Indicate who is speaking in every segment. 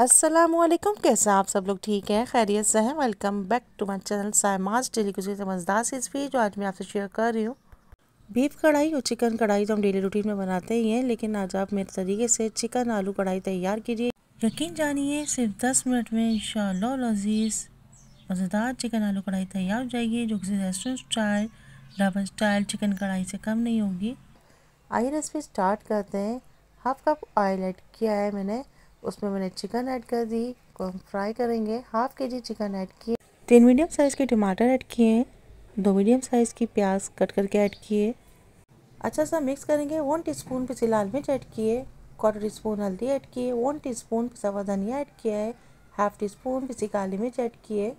Speaker 1: असलम कैसे आप सब लोग ठीक हैं खैरियत से हैं welcome back to my channel Saima's daily कुछ समझदार से जो आज मैं आपसे शेयर कर रही हूँ बीफ कढ़ाई और चिकन कढ़ाई तो हम डेली रूटीन में बनाते ही हैं लेकिन आज आप मेरे तरीके से चिकन आलू कढ़ाई तैयार कीजिए यकीन जानिए सिर्फ दस मिनट में इन लजीज़ मज़ेदार चिकन आलू कढ़ाई तैयार हो जाएगी जो किसी restaurant style double style chicken kadai से कम नहीं होगी आइए रेसिपी स्टार्ट करते हैं हाफ कप ऑयल ऐड किया है मैंने उसमें मैंने चिकन ऐड कर दी को हम फ्राई करेंगे हाफ के जी चिकन ऐड किए तीन मीडियम साइज़ के टमाटर ऐड किए हैं दो मीडियम साइज़ की प्याज कट करके ऐड किए अच्छा सा मिक्स करेंगे वन टीस्पून पिसी लाल मिर्च ऐड किए क्वार्टर टी स्पून हल्दी ऐड किए वन टी स्पून पिसा हुआ धनिया ऐड किया है हाफ टी स्पून पिसी काली मिर्च ऐड किए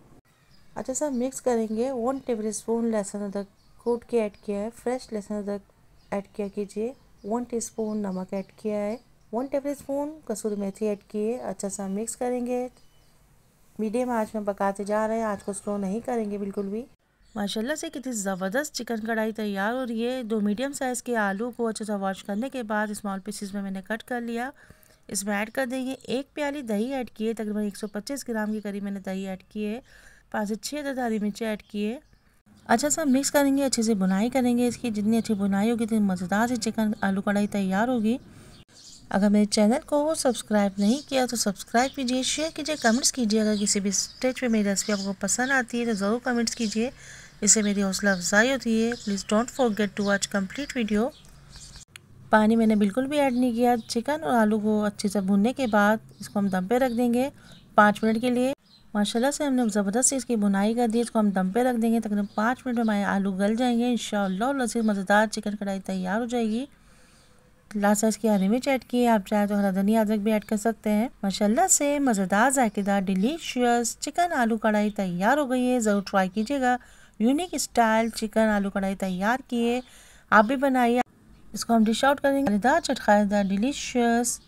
Speaker 1: अच्छा सा मिक्स करेंगे वन टेबल स्पून लहसुन अदरक कूट के ऐड किया है फ्रेश लहसुन अदरक ऐड किया कीजिए वन स्पून नमक ऐड किया है one table spoon kasuri methi add किए अच्छा सा मिक्स करेंगे मीडियम आँच में पकाते जा रहे हैं आँच को स्लो नहीं करेंगे बिल्कुल भी माशाल्लाह से कितनी ज़बरदस्त चिकन कढ़ाई तैयार हो रही है दो मीडियम साइज़ के आलू को अच्छे सा वॉश करने के बाद स्मॉल पीसेस में मैंने कट कर लिया इसमें ऐड कर देंगे एक प्याली दही ऐड किए तकरीबन 125 ग्राम के करीब मैंने दही ऐड किए पाँच से छः दस हरी मिर्चें ऐड किए अच्छा सा मिक्स करेंगे अच्छे से बुनाई करेंगे इसकी जितनी अच्छी बुनाई होगी उतनी मज़ेदार से चिकन आलू कढ़ाई तैयार होगी अगर मेरे चैनल को सब्सक्राइब नहीं किया तो सब्सक्राइब कीजिए शेयर कीजिए कमेंट्स कीजिए अगर किसी भी स्टेज पे मेरी रेसिपी आपको पसंद आती है तो ज़रूर कमेंट्स कीजिए इससे मेरी हौसला अफजाई होती है please don't forget to watch complete video पानी मैंने बिल्कुल भी ऐड नहीं किया चिकन और आलू को अच्छे से भूनने के बाद इसको हम दम पे रख देंगे पाँच मिनट के लिए माशाल्लाह से हमने ज़बरदस्त से इसकी भुनाई कर दी इसको हम दम पे रख देंगे तकरीबन पाँच मिनट में हमारे आलू गल जाएंगे इन लजीज़ मज़ेदार चिकन कढ़ाई तैयार हो जाएगी लास्ट आज की आने में ऐड किए आप चाहे तो हरा धनिया अदरक भी ऐड कर सकते हैं माशाल्लाह से मज़ेदार जायकेदार डिलीशियस चिकन आलू कढ़ाई तैयार हो गई है ज़रूर ट्राई कीजिएगा यूनिक स्टाइल चिकन आलू कढ़ाई तैयार किए आप भी बनाइए इसको हम डिश आउट करेंगे मज़ेदार चटखाएदार डिलीशियस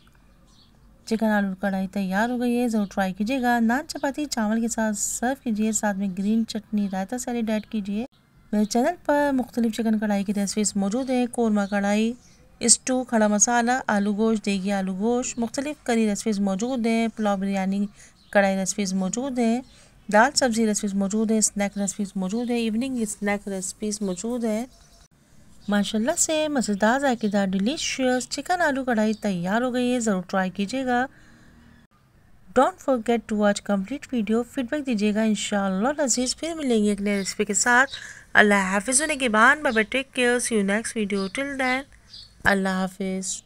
Speaker 1: चिकन आलू कढ़ाई तैयार हो गई है ज़रूर ट्राई कीजिएगा नान चपाती चावल के साथ सर्व कीजिए साथ में green chutney raita salad add कीजिए मेरे चैनल पर मुख्तलिफ़ चिकन कढ़ाई की रेसिपीज़ मौजूद हैं कौरमा कढ़ाई इस्टू खड़ा मसाला आलू गोश्त देगी आलू गोश्त मुख्तलिफ़ करी रेसिपीज़ मौजूद हैं पुलाव बिरयानी कढ़ाई रेसिपीज़ मौजूद हैं दाल सब्ज़ी रेसिपीज़ मौजूद हैं स्नैक रेसिपीज़ मौजूद हैं इवनिंग स्नैक रेसिपीज़ मौजूद हैं माशाल्लाह से मज़ेदार जायकेदार डिलीशियस चिकन आलू कढ़ाई तैयार हो गई है ज़रूर ट्राई कीजिएगा don't forget to watch complete video feedback दीजिएगा इन शजीज फिर मिलेंगे एक नई रेसिपी के साथ अल्लाह हाफिज़ होने के बाद बाबा take care see you next video till then अल्लाह हाफिज़